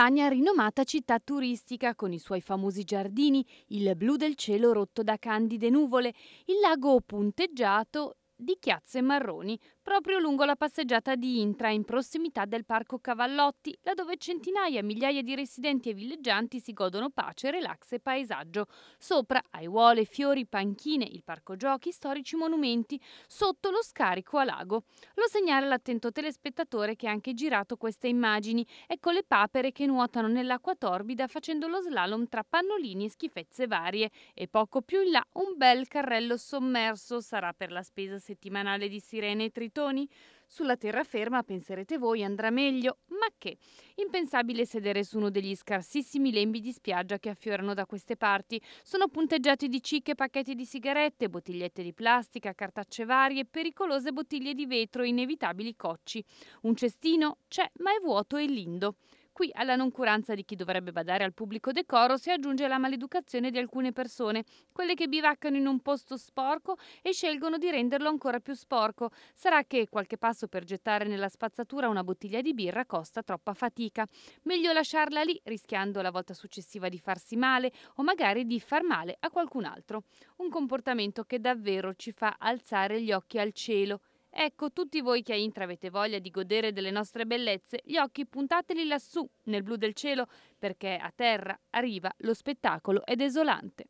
Albania, rinomata città turistica con i suoi famosi giardini, il blu del cielo rotto da candide nuvole, il lago punteggiato di chiazze marroni, proprio lungo la passeggiata di Intra, in prossimità del Parco Cavallotti, laddove centinaia e migliaia di residenti e villeggianti si godono pace, relax e paesaggio. Sopra, aiuole, fiori, panchine, il parco giochi, storici monumenti, sotto lo scarico a lago. Lo segnala l'attento telespettatore che ha anche girato queste immagini. Ecco le papere che nuotano nell'acqua torbida facendo lo slalom tra pannolini e schifezze varie. E poco più in là un bel carrello sommerso sarà per la spesa settimanale di Sirene e Tritone mattoni. Sulla terraferma, penserete voi, andrà meglio, ma che? Impensabile sedere su uno degli scarsissimi lembi di spiaggia che affiorano da queste parti. Sono punteggiati di cicche pacchetti di sigarette, bottigliette di plastica, cartacce varie, pericolose bottiglie di vetro e inevitabili cocci. Un cestino c'è, ma è vuoto e lindo. Qui alla noncuranza di chi dovrebbe badare al pubblico decoro si aggiunge la maleducazione di alcune persone, quelle che bivaccano in un posto sporco e scelgono di renderlo ancora più sporco. Sarà che qualche passo per gettare nella spazzatura una bottiglia di birra costa troppa fatica. Meglio lasciarla lì, rischiando la volta successiva di farsi male o magari di far male a qualcun altro. Un comportamento che davvero ci fa alzare gli occhi al cielo Ecco, tutti voi che a Intra avete voglia di godere delle nostre bellezze, gli occhi puntateli lassù, nel blu del cielo, perché a terra, a riva, lo spettacolo è desolante.